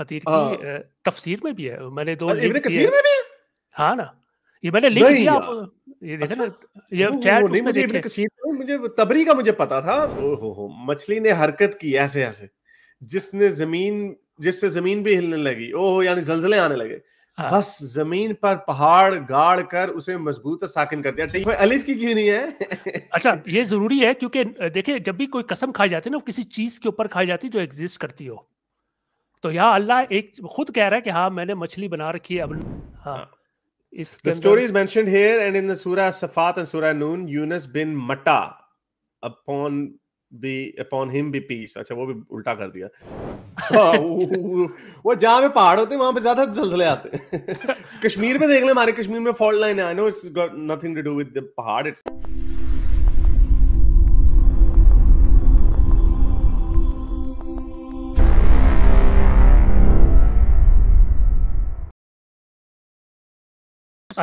फतीर हाँ। तफसीर में भी है मैंने दो हाँ ना ये मैंने लिख दिया ये देखा अच्छा। ये चैट उसमें मुझे इब्न कसीर मुझे तबरी का मुझे पता था ओहो मछली ने हरकत की ऐसे ऐसे जिसने जमीन जिससे जमीन भी हिलने लगी ओह यानी जलजले आने लगे हाँ। बस जमीन पर पहाड़ गाड़ कर उसे मजबूत साकिन कर दिया ठीक है अलिफ की क्यों नहीं है अच्छा ये जरूरी है क्योंकि देखिये जब भी कोई कसम खाई जाती है ना किसी चीज के ऊपर खाई जाती है जो एग्जिस्ट करती हो तो यहाँ अल्लाह एक खुद कह रहा है कि हाँ मैंने मछली बना रखी है अब हाँ, हाँ। इस the story is mentioned here and in the surah safat and surah noon yunus bin matta upon be upon him be peace अच्छा वो भी उल्टा कर दिया हाँ, वो जहाँ पे पहाड़ होते वहां पे ज्यादा जलसले आते कश्मीर में देख ले हमारे कश्मीर में फॉल्ट लाइन है I know it's got nothing to do with the पहाड़ इट्स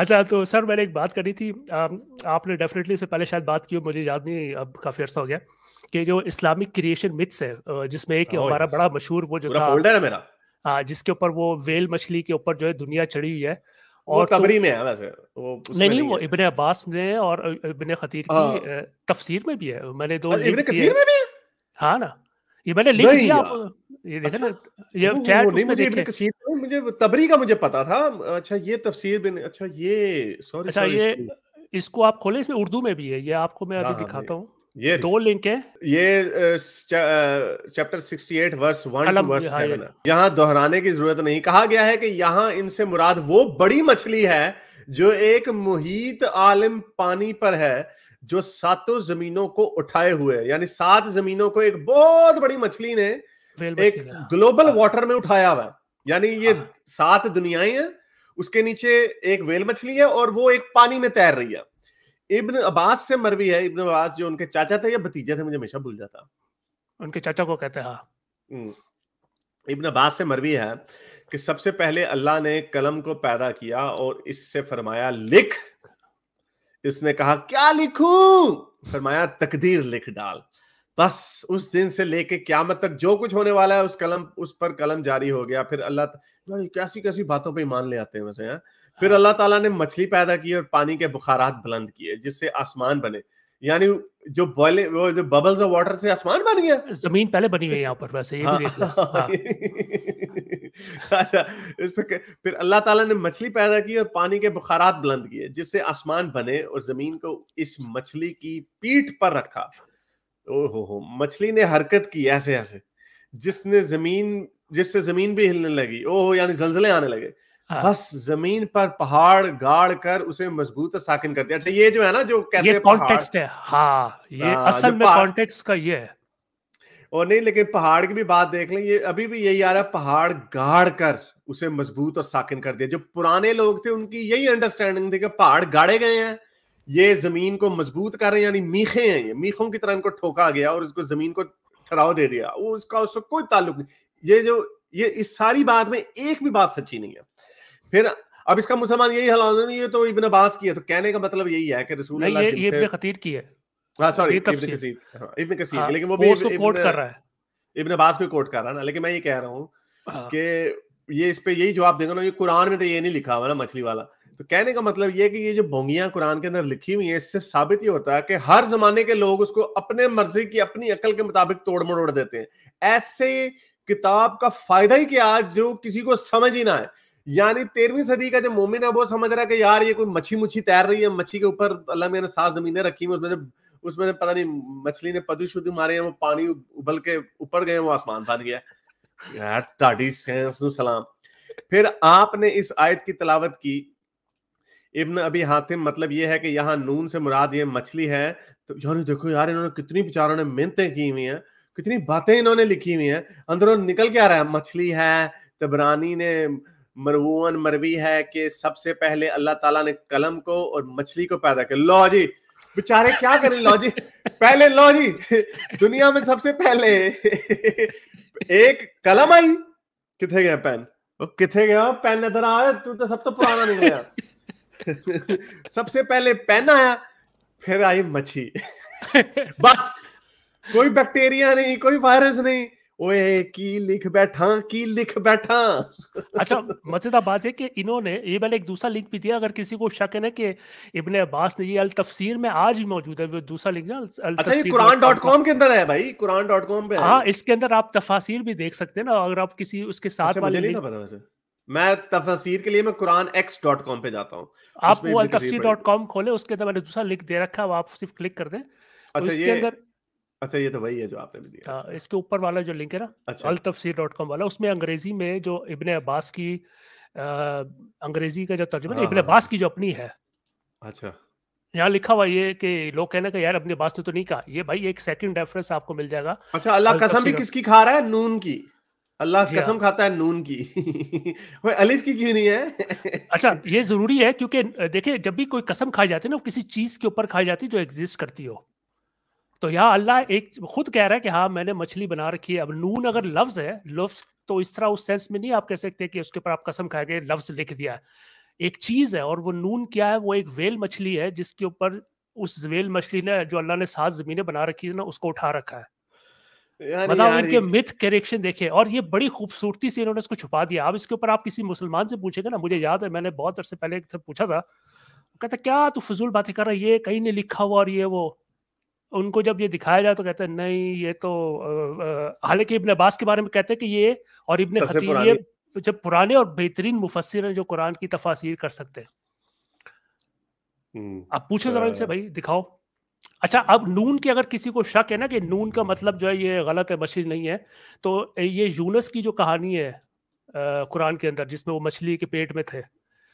अच्छा तो सर मैंने एक बात करी थी आ, आपने डेफिनेटली इससे पहले शायद बात की हो मुझे याद नहीं अब काफ़ी अर्सा हो गया कि जो इस्लामिक क्रिएशन मिथ्स है जिसमें एक हमारा बड़ा मशहूर वो जो था फोल्डर है मेरा हाँ जिसके ऊपर वो वेल मछली के ऊपर जो है दुनिया चढ़ी हुई है और तबरी तो, में है वैसे वो नहीं नहीं वो इबन अब्बास में और इबन खतीर की हाँ। तफसीर में भी है मैंने दो अच्छा, इब्ने कसीर में भी हाँ ना ये मैंने लिख दिया आप ये देखा अच्छा, ये चैट नहीं मुझे इब्न कसीर मुझे तबरी का मुझे पता था अच्छा ये तफसीर बिन अच्छा ये सॉरी अच्छा ये इसको आप खोले इसमें उर्दू में भी है ये आपको मैं अभी हाँ, हाँ, दिखाता हूँ ये दो लिंक है ये चैप्टर 68 वर्स 1 टू वर्स 7 हाँ, यहाँ दोहराने की जरूरत नहीं कहा गया है कि यहाँ इनसे मुराद वो बड़ी मछली है जो एक मुहित आलम पानी पर है जो सातों जमीनों को उठाए हुए है यानी सात जमीनों को एक बहुत बड़ी मछली ने एक ग्लोबल वाटर हाँ। हाँ। में उठाया हुआ है यानी ये हाँ। सात दुनियाएं हैं उसके नीचे एक वेल मछली है और वो एक पानी में तैर रही है इब्न अब्बास से मरवी है इब्न अब्बास जो उनके चाचा थे या भतीजे थे मुझे हमेशा भूल जाता उनके चाचा को कहते हैं हाँ हम्म। इब्न अब्बास से मरवी है कि सबसे पहले अल्लाह ने कलम को पैदा किया और इससे फरमाया लिख इसने कहा क्या लिखूं फरमाया तकदीर लिख डाल बस उस दिन से लेके क्यामत तक जो कुछ होने वाला है उस कलम उस पर कलम जारी हो गया फिर अल्लाह कैसी कैसी बातों पे ईमान ले आते हैं वैसे यहाँ फिर हाँ। अल्लाह ताला ने मछली पैदा की और पानी के बुखारात बुलंद किए जिससे आसमान बने यानी जो बॉइलिंग वो जो बबल्स ऑफ वाटर से आसमान बन गया जमीन पहले बनी हुई है यहाँ पर वैसे ये हाँ, भी हाँ। अच्छा इस पे फिर अल्लाह ताला ने मछली पैदा की और पानी के बुखारात बुलंद किए जिससे आसमान बने और जमीन को इस मछली की पीठ पर रखा ओ हो हो मछली ने हरकत की ऐसे ऐसे जिसने जमीन जिससे जमीन भी हिलने लगी ओहो यानी जलजले आने लगे हाँ। बस जमीन पर पहाड़ गाड़ कर उसे मजबूत साकिन कर दिया अच्छा ये जो है ना जो कहते हैं कॉन्टेक्स्ट है हाँ ये आ, हाँ, असल में कॉन्टेक्स्ट का ये है और नहीं लेकिन पहाड़ की भी बात देख लें ये अभी भी यही आ रहा है पहाड़ गाड़ कर उसे मजबूत और साकिन कर दिया जो पुराने लोग थे उनकी यही अंडरस्टैंडिंग थी कि पहाड़ गाड़े गए हैं ये जमीन को मजबूत कर रहे हैं यानी मीखे हैं ये मीखों की तरह इनको ठोका गया और इसको जमीन को ठहराव दे दिया वो उसका उससे कोई ताल्लुक नहीं ये जो ये इस सारी बात में एक भी बात सच्ची नहीं है फिर अब इसका मुसलमान यही हाल ये तो इब्न अब्बास की है तो कहने का मतलब यही है कि रसूल अल्लाह ये इब्न कसीर की है हां सॉरी इब्न कसीर हाँ, इब्न कसीर हाँ, लेकिन वो भी इसको कोट कर रहा है इब्न अब्बास को कोट कर रहा है ना लेकिन मैं ये कह रहा हूं हाँ। कि ये इस पे यही जवाब देगा ना ये कुरान में तो ये नहीं लिखा हुआ ना मछली वाला तो कहने का मतलब ये कि ये जो भोंगियां कुरान के अंदर लिखी हुई है इससे साबित ये होता है कि हर जमाने के लोग उसको अपने मर्जी की अपनी अकल के मुताबिक तोड़ मरोड़ देते हैं ऐसे किताब का फायदा ही क्या जो किसी को समझ ही ना है यानी तेरहवीं सदी का जो मोमिन है वो समझ रहा है कि यार ये कोई मच्छी मुच्छी तैर रही है मच्छी के ऊपर अल्लाह मैंने सात जमीने रखी हुई उसमें जब उसमें पता नहीं मछली ने पदु शुद्ध मारे हैं वो पानी उबल के ऊपर गए वो आसमान बन गया यार ताड़ी सलाम फिर आपने इस आयत की तलावत की इब्न अभी हातिम मतलब ये है कि यहाँ नून से मुराद ये मछली है तो यार देखो यार इन्होंने कितनी बेचारों ने मेहनतें की हुई हैं कितनी बातें इन्होंने लिखी हुई हैं अंदरों निकल क्या रहा है मछली है तबरानी ने मरवून मरवी है कि सबसे पहले अल्लाह ताला ने कलम को और मछली को पैदा किया लो जी बेचारे क्या करें लो जी पहले लो जी दुनिया में सबसे पहले एक कलम आई किथे गया पेन किथे गया पेन नजर आया तू तो सब तो पुराना निकल गया सबसे पहले पेन आया फिर आई मछली बस कोई बैक्टीरिया नहीं कोई वायरस नहीं ओए की लिख बैठा की लिख बैठा अच्छा मजेदार बात है कि इन्होंने ये मैंने एक दूसरा लिंक भी दिया अगर किसी को शक है ना कि इब्ने अब्बास ने ये अल तफसीर में आज भी मौजूद है वो दूसरा लिंक ना अच्छा ये कुरान डॉट कॉम के अंदर है भाई कुरान डॉट कॉम पे हाँ इसके अंदर आप तफासिर भी देख सकते हैं ना अगर आप किसी उसके साथ अच्छा, वाले मैं तफसीर के लिए मैं कुरान एक्स डॉट कॉम पे जाता हूँ आप वो अल तफसीर डॉट कॉम खोले उसके अंदर मैंने दूसरा लिंक दे रखा है आप सिर्फ क्लिक कर दें अच्छा तो इसके अंदर अच्छा ये तो वही है जो आपने भी दिया आ, हाँ, इसके ऊपर वाला जो लिंक है ना अल तफसर डॉट कॉम वाला उसमें अंग्रेजी में जो इबन अब्बास की आ, अंग्रेजी का जो तर्जुमा हाँ, इबन अब्बास की जो अपनी है अच्छा यहाँ लिखा हुआ ये कि लोग कहने का यार अपने बास ने तो नहीं कहा ये भाई एक सेकंड रेफरेंस आपको मिल जाएगा अच्छा अल्लाह कसम भी किसकी खा रहा है नून की अल्लाह कसम हाँ। खाता है नून की अलिफ की क्यों नहीं है अच्छा ये जरूरी है क्योंकि देखिए जब भी कोई कसम खाई जाती है ना वो किसी चीज के ऊपर खाई जाती है जो एग्जिस्ट करती हो तो यहाँ अल्लाह एक खुद कह रहा है कि हाँ मैंने मछली बना रखी है अब नून अगर लफ्ज है लफ्ज तो इस तरह उस सेंस में नहीं आप कह सकते कि उसके ऊपर आप कसम खा के लफ्ज लिख दिया एक चीज है और वो नून क्या है वो एक वेल मछली है जिसके ऊपर उस वेल मछली ने जो अल्लाह ने सात जमीनें बना रखी है ना उसको उठा रखा है मतलब इनके मिथ करेक्शन देखे और ये बड़ी खूबसूरती से इन्होंने इसको छुपा दिया अब इसके ऊपर आप किसी मुसलमान से पूछेगा ना मुझे याद है मैंने बहुत अरसे पहले एक पूछा था कहता क्या तू फजूल बातें कर रहा है ये कहीं नहीं लिखा हुआ और ये वो उनको जब ये दिखाया जाए तो कहते हैं नहीं ये तो हालांकि इब्न अब्बास के बारे में कहते हैं कि ये और इब्न खतीब ये जब पुराने और बेहतरीन मुफसर हैं जो कुरान की तफासिर कर सकते हैं आप हम्म। पूछो जरा इनसे अच्छा। भाई दिखाओ अच्छा अब नून की अगर किसी को शक है ना कि नून का मतलब जो है ये गलत है बशीर नहीं है तो ये यूनस की जो कहानी है कुरान के अंदर जिसमें वो मछली के पेट में थे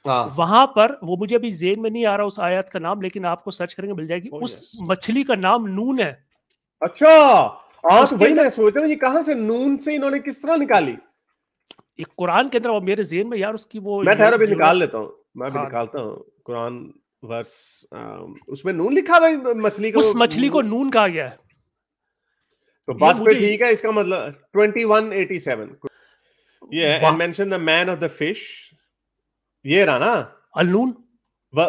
हाँ। वहां पर वो मुझे अभी जेन में नहीं आ रहा उस आयत का नाम लेकिन आपको सर्च करेंगे मिल जाएगी उस मछली का नाम नून है अच्छा आज हाँ, तो वही मैं सोच रहा हूँ ये से नून से इन्होंने किस तरह निकाली एक कुरान के अंदर वो मेरे जेन में यार उसकी वो मैं ठहरा भी निकाल लेता हूँ मैं भी हाँ। निकालता हूँ कुरान वर्स उसमें नून लिखा हुआ मछली को उस मछली को नून कहा गया है तो बस पे ठीक है इसका मतलब 2187 ये है and mention the man of the fish ये रहा ना अलनून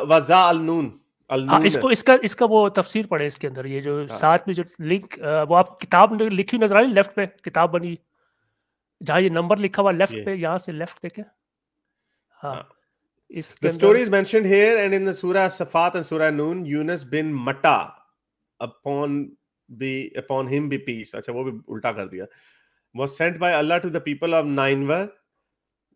वजा अलनून हाँ, इसको इसका इसका वो तफसीर पड़े इसके अंदर ये जो हाँ। साथ में जो लिंक वो आप किताब लिखी नजर आ रही लेफ्ट पे किताब बनी जहाँ ये नंबर लिखा हुआ लेफ्ट पे यहाँ से लेफ्ट देखे हाँ, हाँ। इस the story is mentioned here and in the surah safat and surah noon yunus bin matta upon be upon him be peace अच्छा वो भी उल्टा कर दिया was sent by allah to the people of nineveh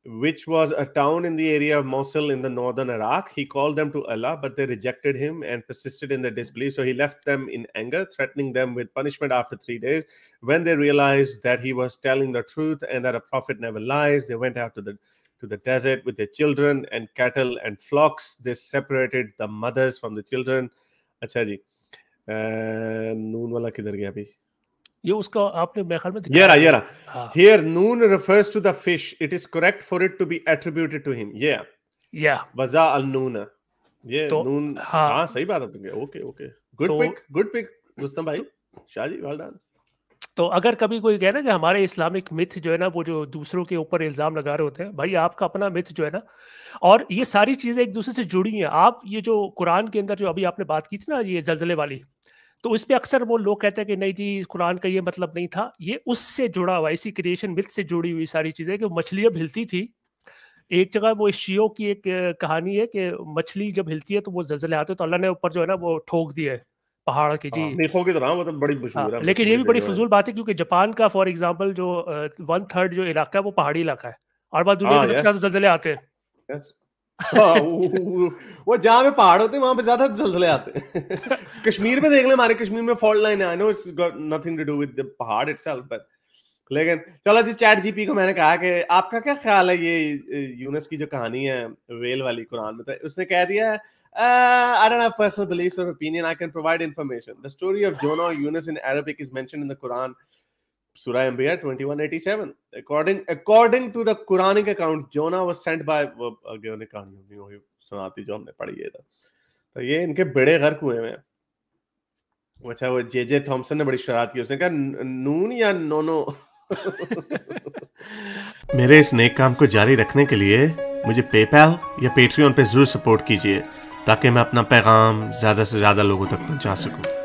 which was a town in the area of Mosul in the northern Iraq. He called them to Allah, but they rejected him and persisted in their disbelief. So he left them in anger, threatening them with punishment after three days. When they realized that he was telling the truth and that a prophet never lies, they went out to the to the desert with their children and cattle and flocks. They separated the mothers from the children. अच्छा जी नून वाला किधर गया अभी ये उसका आपने मेरे में ये रहा ये रहा here noon refers to the fish it is correct for it to be attributed to him ये या वजा अल नून ये तो, नून हाँ हां सही बात है okay okay good pick good pick Rustam भाई शाजी वेल डन तो अगर कभी कोई कहे ना कि हमारे इस्लामिक मिथ जो है ना वो जो दूसरों के ऊपर इल्ज़ाम लगा रहे होते हैं भाई आपका अपना मिथ जो है ना और ये सारी चीज़ें एक दूसरे से जुड़ी हैं आप ये जो कुरान के अंदर जो अभी आपने बात की थी ना ये जलजले वाली तो इस पर अक्सर वो लोग कहते हैं कि नहीं जी कुरान का ये मतलब नहीं था ये उससे जुड़ा हुआ इसी क्रिएशन मिथ से जुड़ी हुई सारी चीज़ें कि मछलियाँ हिलती थी एक जगह वो शियो की एक कहानी है कि मछली जब हिलती है तो वो जलजले आते हैं तो अल्लाह ने ऊपर जो है ना वो ठोक है पहाड़ की जी हाँ, की तरह तो मतलब बड़ी मशहूर हाँ, है लेकिन ये भी बड़ी फजूल बात है क्योंकि जापान का फॉर एग्जाम्पल जो वन थर्ड जो इलाका है वो पहाड़ी इलाका है और बाद दुनिया हाँ, के सबसे ज़्यादा जलजले आते हैं वो, जहां पे पहाड़ होते हैं वहां पे ज्यादा जलसले आते हैं कश्मीर में देख ले हमारे कश्मीर में fault line I know it's got nothing to do with the पहाड़ इटसेल्फ बट लेकिन चलो जी चैट जीपी को मैंने कहा कि आपका क्या ख्याल है ये यूनस की जो कहानी है वेल वाली कुरान में तो उसने कह दिया है I don't have personal beliefs और opinion I can provide information the story of Jonah Jonah or Yunus in Arabic is mentioned in the Surah Anbiya 2187. According according to the Quranic account, Jonah was sent by वो आगे वाली कहानी होगी वही सुनाती जो हमने पढ़ी है तो ये इनके बेड़े गर्क हुए हैं अच्छा वो जे जे थॉमसन ने बड़ी शरारत की उसने कहा नून या नोनो मेरे इस नेक काम को जारी रखने के लिए मुझे पेपैल या पेट्रियन पे जरूर सपोर्ट कीजिए ताकि मैं अपना पैगाम ज़्यादा से ज़्यादा लोगों तक पहुंचा सकूं।